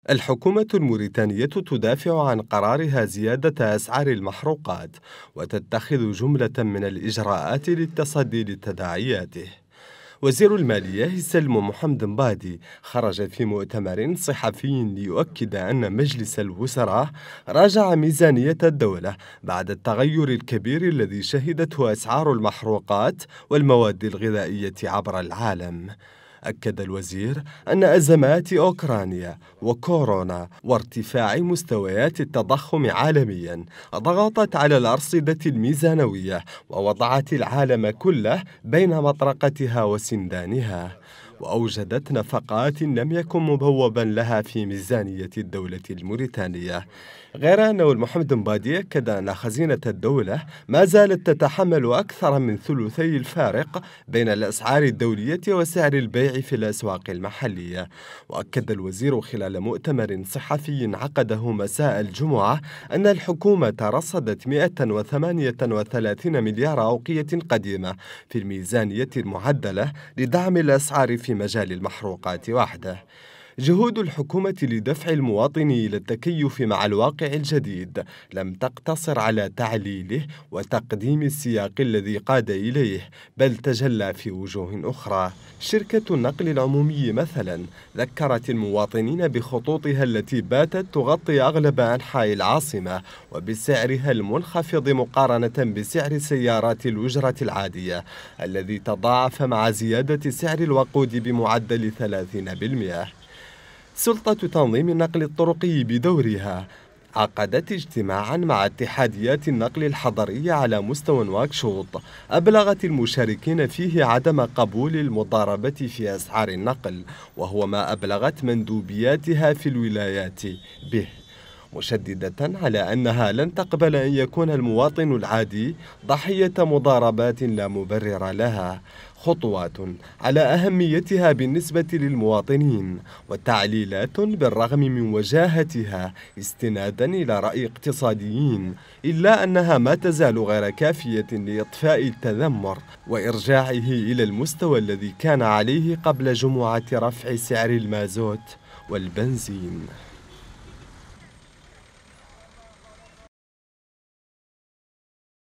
الحكومة الموريتانية تدافع عن قرارها زيادة أسعار المحروقات وتتخذ جملة من الإجراءات للتصدي لتداعياته وزير المالية سلم محمد بادي خرج في مؤتمر صحفي ليؤكد أن مجلس الوزراء راجع ميزانية الدولة بعد التغير الكبير الذي شهدته أسعار المحروقات والمواد الغذائية عبر العالم أكد الوزير أن أزمات أوكرانيا وكورونا وارتفاع مستويات التضخم عالميا ضغطت على الأرصدة الميزانوية ووضعت العالم كله بين مطرقتها وسندانها وأوجدت نفقات لم يكن مبوبا لها في ميزانية الدولة الموريتانية غير أن المحمد مبادي أكد أن خزينة الدولة ما زالت تتحمل أكثر من ثلثي الفارق بين الأسعار الدولية وسعر البيع في الأسواق المحلية وأكد الوزير خلال مؤتمر صحفي عقده مساء الجمعة أن الحكومة رصدت 138 مليار أوقية قديمة في الميزانية المعدلة لدعم الأسعار في في مجال المحروقات وحده جهود الحكومة لدفع المواطن إلى التكيف مع الواقع الجديد لم تقتصر على تعليله وتقديم السياق الذي قاد إليه بل تجلى في وجوه أخرى شركة النقل العمومي مثلا ذكرت المواطنين بخطوطها التي باتت تغطي أغلب أنحاء العاصمة وبسعرها المنخفض مقارنة بسعر سيارات الوجرة العادية الذي تضاعف مع زيادة سعر الوقود بمعدل 30% سلطة تنظيم النقل الطرقي بدورها عقدت اجتماعا مع اتحاديات النقل الحضرية على مستوى واكشوط أبلغت المشاركين فيه عدم قبول المضاربة في أسعار النقل وهو ما أبلغت مندوبياتها في الولايات به مشددة على أنها لن تقبل أن يكون المواطن العادي ضحية مضاربات لا مبرر لها خطوات على أهميتها بالنسبة للمواطنين وتعليلات بالرغم من وجاهتها استنادا إلى رأي اقتصاديين إلا أنها ما تزال غير كافية لإطفاء التذمر وإرجاعه إلى المستوى الذي كان عليه قبل جمعة رفع سعر المازوت والبنزين